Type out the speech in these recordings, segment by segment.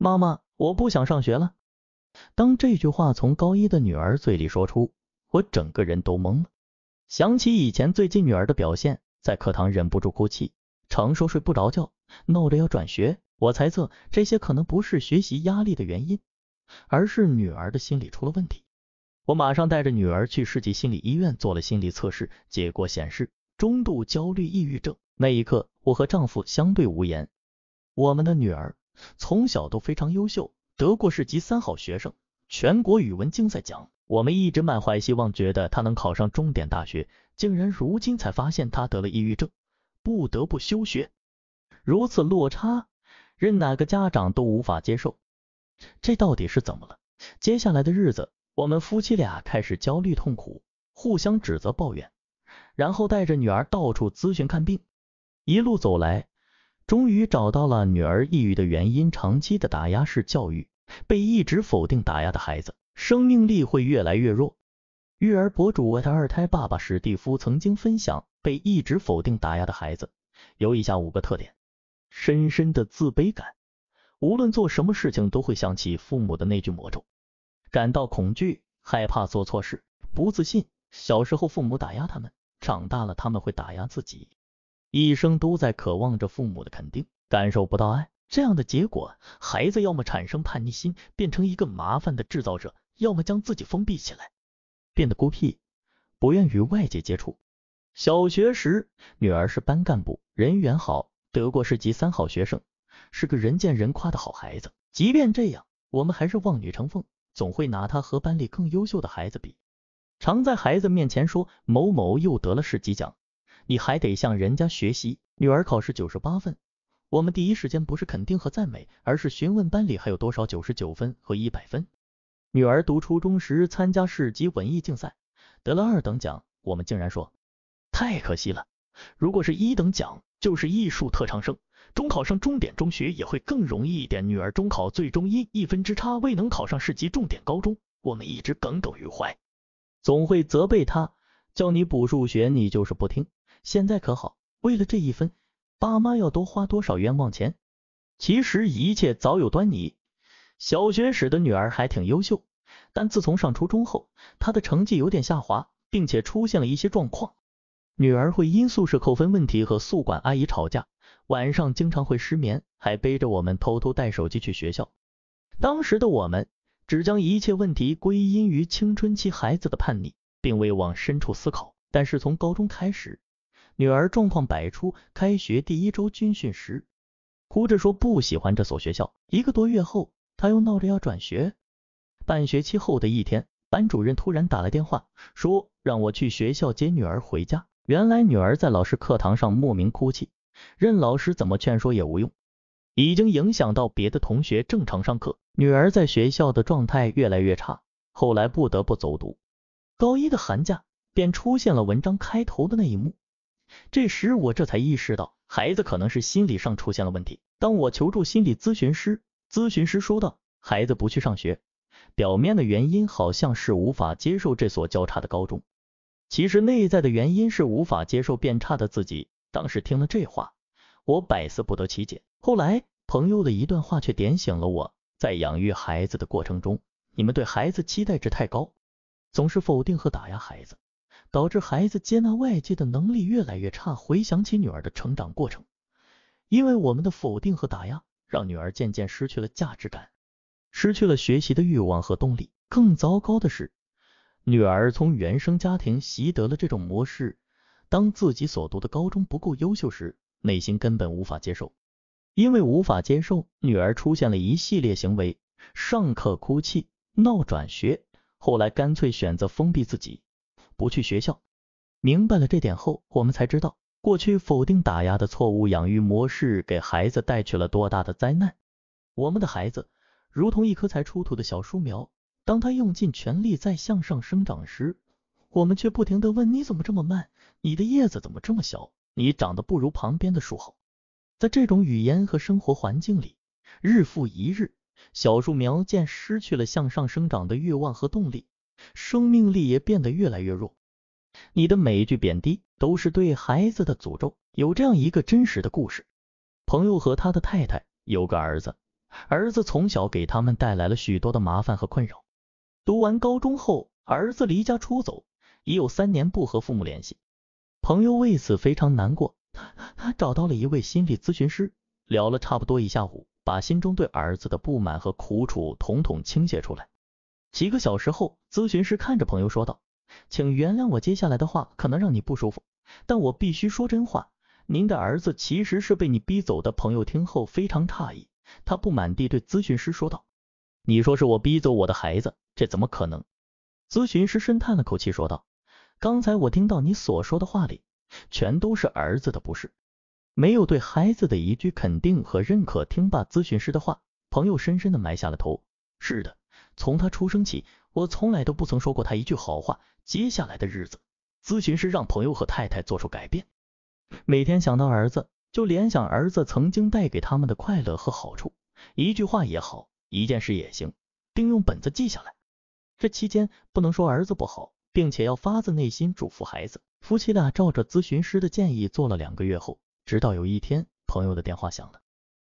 妈妈，我不想上学了。当这句话从高一的女儿嘴里说出，我整个人都懵了。想起以前最近女儿的表现，在课堂忍不住哭泣，常说睡不着觉，闹着要转学。我猜测这些可能不是学习压力的原因，而是女儿的心理出了问题。我马上带着女儿去市级心理医院做了心理测试，结果显示中度焦虑抑郁症。那一刻，我和丈夫相对无言，我们的女儿。从小都非常优秀，得过市级三好学生，全国语文竞赛奖。我们一直满怀希望，觉得他能考上重点大学，竟然如今才发现他得了抑郁症，不得不休学。如此落差，任哪个家长都无法接受。这到底是怎么了？接下来的日子，我们夫妻俩开始焦虑痛苦，互相指责抱怨，然后带着女儿到处咨询看病，一路走来。终于找到了女儿抑郁的原因：长期的打压式教育，被一直否定打压的孩子，生命力会越来越弱。育儿博主二胎爸爸史蒂夫曾经分享，被一直否定打压的孩子有以下五个特点：深深的自卑感，无论做什么事情都会想起父母的那句魔咒，感到恐惧、害怕做错事、不自信。小时候父母打压他们，长大了他们会打压自己。一生都在渴望着父母的肯定，感受不到爱，这样的结果，孩子要么产生叛逆心，变成一个麻烦的制造者，要么将自己封闭起来，变得孤僻，不愿与外界接触。小学时，女儿是班干部，人缘好，得过市级三好学生，是个人见人夸的好孩子。即便这样，我们还是望女成凤，总会拿她和班里更优秀的孩子比，常在孩子面前说某某又得了市级奖。你还得向人家学习。女儿考试九十八分，我们第一时间不是肯定和赞美，而是询问班里还有多少九十九分和一百分。女儿读初中时参加市级文艺竞赛，得了二等奖，我们竟然说太可惜了。如果是一等奖，就是艺术特长生，中考上重点中学也会更容易一点。女儿中考最终一一分之差未能考上市级重点高中，我们一直耿耿于怀，总会责备她。叫你补数学，你就是不听。现在可好？为了这一分，爸妈要多花多少冤枉钱？其实一切早有端倪。小学时的女儿还挺优秀，但自从上初中后，她的成绩有点下滑，并且出现了一些状况。女儿会因宿舍扣分问题和宿管阿姨吵架，晚上经常会失眠，还背着我们偷偷带手机去学校。当时的我们只将一切问题归因于青春期孩子的叛逆，并未往深处思考。但是从高中开始，女儿状况百出，开学第一周军训时，哭着说不喜欢这所学校。一个多月后，她又闹着要转学。半学期后的一天，班主任突然打来电话，说让我去学校接女儿回家。原来女儿在老师课堂上莫名哭泣，任老师怎么劝说也无用，已经影响到别的同学正常上课。女儿在学校的状态越来越差，后来不得不走读。高一的寒假，便出现了文章开头的那一幕。这时我这才意识到，孩子可能是心理上出现了问题。当我求助心理咨询师，咨询师说道，孩子不去上学，表面的原因好像是无法接受这所较差的高中，其实内在的原因是无法接受变差的自己。当时听了这话，我百思不得其解。后来朋友的一段话却点醒了我，在养育孩子的过程中，你们对孩子期待值太高，总是否定和打压孩子。导致孩子接纳外界的能力越来越差。回想起女儿的成长过程，因为我们的否定和打压，让女儿渐渐失去了价值感，失去了学习的欲望和动力。更糟糕的是，女儿从原生家庭习得了这种模式。当自己所读的高中不够优秀时，内心根本无法接受。因为无法接受，女儿出现了一系列行为：上课哭泣、闹转学，后来干脆选择封闭自己。不去学校。明白了这点后，我们才知道过去否定打压的错误养育模式给孩子带去了多大的灾难。我们的孩子如同一棵才出土的小树苗，当他用尽全力在向上生长时，我们却不停地问你怎么这么慢？你的叶子怎么这么小？你长得不如旁边的树好？在这种语言和生活环境里，日复一日，小树苗渐失去了向上生长的欲望和动力。生命力也变得越来越弱。你的每一句贬低都是对孩子的诅咒。有这样一个真实的故事，朋友和他的太太有个儿子，儿子从小给他们带来了许多的麻烦和困扰。读完高中后，儿子离家出走，已有三年不和父母联系。朋友为此非常难过，他他找到了一位心理咨询师，聊了差不多一下午，把心中对儿子的不满和苦楚统统倾泻出来。几个小时后，咨询师看着朋友说道：“请原谅我接下来的话可能让你不舒服，但我必须说真话。您的儿子其实是被你逼走的。”朋友听后非常诧异，他不满地对咨询师说道：“你说是我逼走我的孩子，这怎么可能？”咨询师深叹了口气说道：“刚才我听到你所说的话里，全都是儿子的不是，没有对孩子的一句肯定和认可。”听罢咨询师的话，朋友深深地埋下了头。是的。从他出生起，我从来都不曾说过他一句好话。接下来的日子，咨询师让朋友和太太做出改变，每天想到儿子，就联想儿子曾经带给他们的快乐和好处，一句话也好，一件事也行，并用本子记下来。这期间不能说儿子不好，并且要发自内心嘱咐孩子。夫妻俩照着咨询师的建议做了两个月后，直到有一天，朋友的电话响了，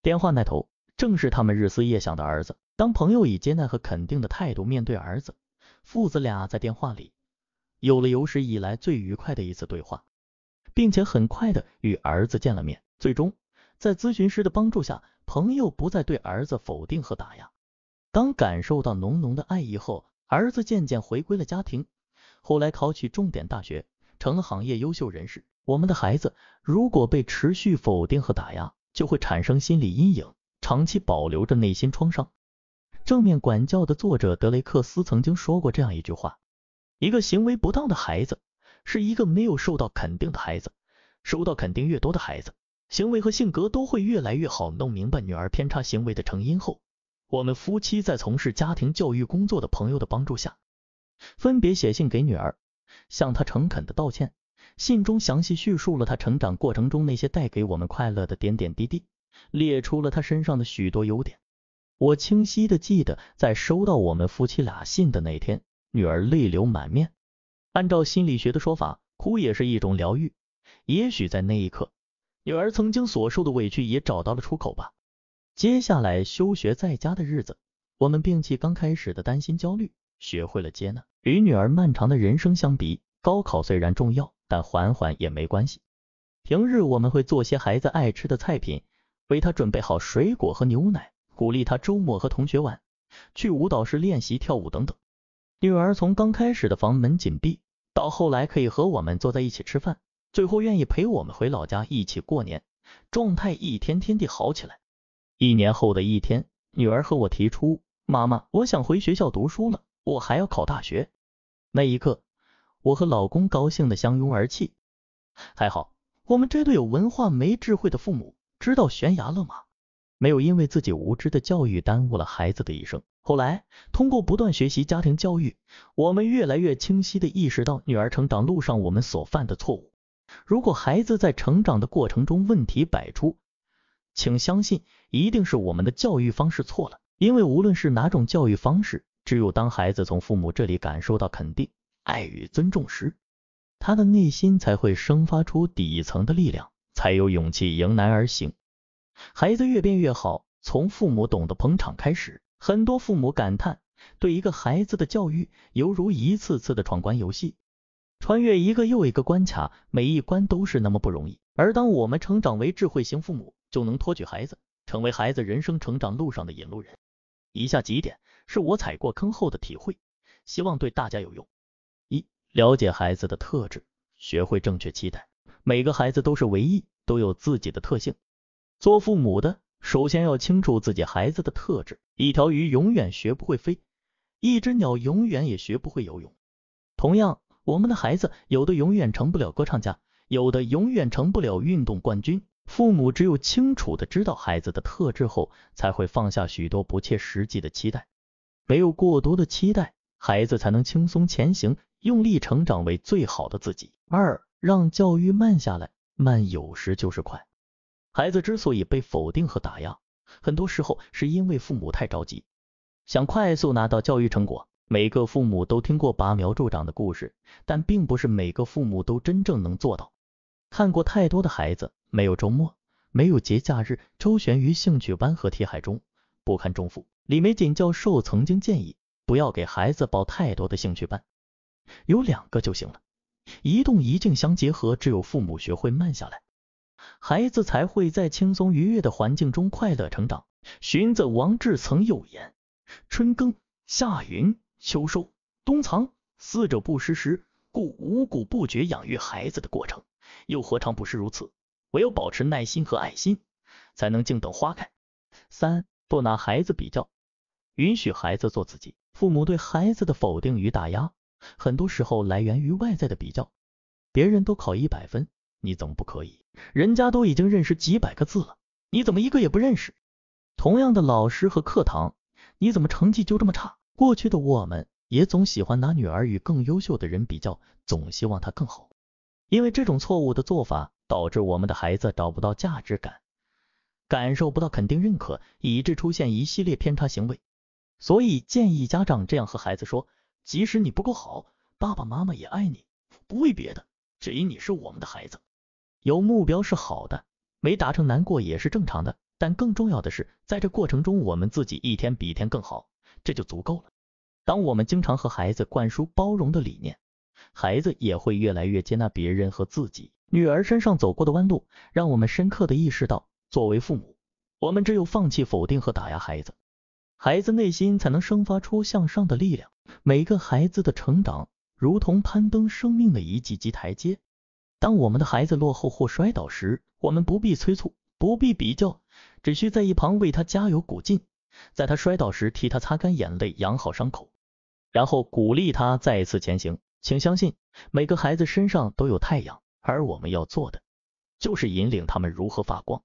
电话那头正是他们日思夜想的儿子。当朋友以接纳和肯定的态度面对儿子，父子俩在电话里有了有史以来最愉快的一次对话，并且很快的与儿子见了面。最终，在咨询师的帮助下，朋友不再对儿子否定和打压。当感受到浓浓的爱意后，儿子渐渐回归了家庭。后来考取重点大学，成了行业优秀人士。我们的孩子如果被持续否定和打压，就会产生心理阴影，长期保留着内心创伤。正面管教的作者德雷克斯曾经说过这样一句话：“一个行为不当的孩子，是一个没有受到肯定的孩子；收到肯定越多的孩子，行为和性格都会越来越好。”弄明白女儿偏差行为的成因后，我们夫妻在从事家庭教育工作的朋友的帮助下，分别写信给女儿，向她诚恳的道歉。信中详细叙述了她成长过程中那些带给我们快乐的点点滴滴，列出了她身上的许多优点。我清晰的记得，在收到我们夫妻俩信的那天，女儿泪流满面。按照心理学的说法，哭也是一种疗愈。也许在那一刻，女儿曾经所受的委屈也找到了出口吧。接下来休学在家的日子，我们摒弃刚开始的担心焦虑，学会了接纳。与女儿漫长的人生相比，高考虽然重要，但缓缓也没关系。平日我们会做些孩子爱吃的菜品，为他准备好水果和牛奶。鼓励他周末和同学玩，去舞蹈室练习跳舞等等。女儿从刚开始的房门紧闭，到后来可以和我们坐在一起吃饭，最后愿意陪我们回老家一起过年，状态一天天地好起来。一年后的一天，女儿和我提出，妈妈，我想回学校读书了，我还要考大学。那一刻，我和老公高兴的相拥而泣。还好，我们这对有文化没智慧的父母，知道悬崖勒马。没有因为自己无知的教育耽误了孩子的一生。后来，通过不断学习家庭教育，我们越来越清晰的意识到女儿成长路上我们所犯的错误。如果孩子在成长的过程中问题百出，请相信一定是我们的教育方式错了。因为无论是哪种教育方式，只有当孩子从父母这里感受到肯定、爱与尊重时，他的内心才会生发出底层的力量，才有勇气迎难而行。孩子越变越好，从父母懂得捧场开始。很多父母感叹，对一个孩子的教育犹如一次次的闯关游戏，穿越一个又一个关卡，每一关都是那么不容易。而当我们成长为智慧型父母，就能托举孩子，成为孩子人生成长路上的引路人。以下几点是我踩过坑后的体会，希望对大家有用。一、了解孩子的特质，学会正确期待。每个孩子都是唯一，都有自己的特性。做父母的，首先要清楚自己孩子的特质。一条鱼永远学不会飞，一只鸟永远也学不会游泳。同样，我们的孩子有的永远成不了歌唱家，有的永远成不了运动冠军。父母只有清楚的知道孩子的特质后，才会放下许多不切实际的期待。没有过多的期待，孩子才能轻松前行，用力成长为最好的自己。二，让教育慢下来，慢有时就是快。孩子之所以被否定和打压，很多时候是因为父母太着急，想快速拿到教育成果。每个父母都听过拔苗助长的故事，但并不是每个父母都真正能做到。看过太多的孩子，没有周末，没有节假日，周旋于兴趣班和题海中，不堪重负。李玫瑾教授曾经建议，不要给孩子报太多的兴趣班，有两个就行了，一动一静相结合。只有父母学会慢下来。孩子才会在轻松愉悦的环境中快乐成长。荀子、王志曾有言：“春耕、夏耘、秋收、冬藏，四者不失时，故五谷不绝。”养育孩子的过程，又何尝不是如此？唯有保持耐心和爱心，才能静等花开。三、不拿孩子比较，允许孩子做自己。父母对孩子的否定与打压，很多时候来源于外在的比较。别人都考一百分，你怎么不可以。人家都已经认识几百个字了，你怎么一个也不认识？同样的老师和课堂，你怎么成绩就这么差？过去的我们也总喜欢拿女儿与更优秀的人比较，总希望她更好。因为这种错误的做法，导致我们的孩子找不到价值感，感受不到肯定认可，以致出现一系列偏差行为。所以建议家长这样和孩子说：即使你不够好，爸爸妈妈也爱你，不为别的，只因你是我们的孩子。有目标是好的，没达成难过也是正常的。但更重要的是，在这过程中，我们自己一天比一天更好，这就足够了。当我们经常和孩子灌输包容的理念，孩子也会越来越接纳别人和自己。女儿身上走过的弯路，让我们深刻的意识到，作为父母，我们只有放弃否定和打压孩子，孩子内心才能生发出向上的力量。每个孩子的成长，如同攀登生命的一级级台阶。当我们的孩子落后或摔倒时，我们不必催促，不必比较，只需在一旁为他加油鼓劲，在他摔倒时替他擦干眼泪，养好伤口，然后鼓励他再次前行。请相信，每个孩子身上都有太阳，而我们要做的，就是引领他们如何发光。